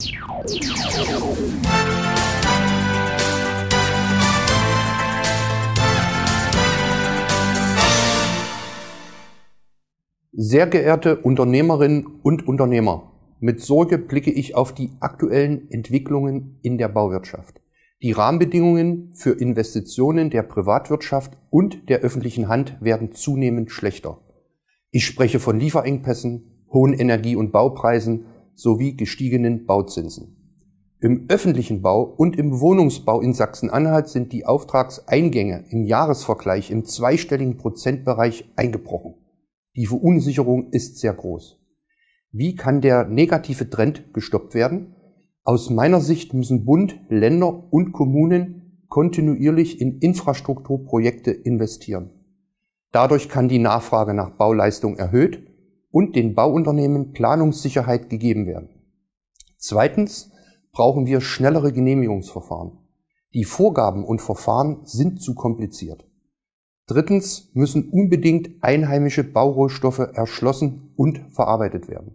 Sehr geehrte Unternehmerinnen und Unternehmer, mit Sorge blicke ich auf die aktuellen Entwicklungen in der Bauwirtschaft, die Rahmenbedingungen für Investitionen der Privatwirtschaft und der öffentlichen Hand werden zunehmend schlechter. Ich spreche von Lieferengpässen, hohen Energie- und Baupreisen, sowie gestiegenen Bauzinsen. Im öffentlichen Bau und im Wohnungsbau in Sachsen-Anhalt sind die Auftragseingänge im Jahresvergleich im zweistelligen Prozentbereich eingebrochen. Die Verunsicherung ist sehr groß. Wie kann der negative Trend gestoppt werden? Aus meiner Sicht müssen Bund, Länder und Kommunen kontinuierlich in Infrastrukturprojekte investieren. Dadurch kann die Nachfrage nach Bauleistung erhöht und den Bauunternehmen Planungssicherheit gegeben werden. Zweitens brauchen wir schnellere Genehmigungsverfahren. Die Vorgaben und Verfahren sind zu kompliziert. Drittens müssen unbedingt einheimische Baurohstoffe erschlossen und verarbeitet werden.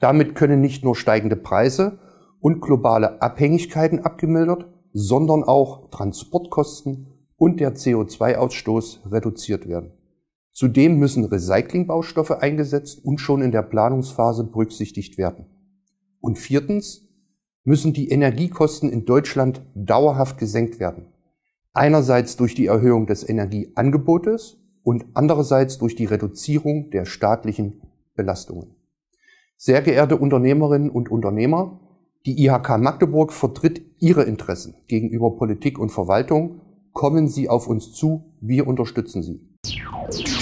Damit können nicht nur steigende Preise und globale Abhängigkeiten abgemildert, sondern auch Transportkosten und der CO2-Ausstoß reduziert werden. Zudem müssen Recyclingbaustoffe eingesetzt und schon in der Planungsphase berücksichtigt werden. Und viertens müssen die Energiekosten in Deutschland dauerhaft gesenkt werden. Einerseits durch die Erhöhung des Energieangebotes und andererseits durch die Reduzierung der staatlichen Belastungen. Sehr geehrte Unternehmerinnen und Unternehmer, die IHK Magdeburg vertritt Ihre Interessen gegenüber Politik und Verwaltung. Kommen Sie auf uns zu, wir unterstützen Sie.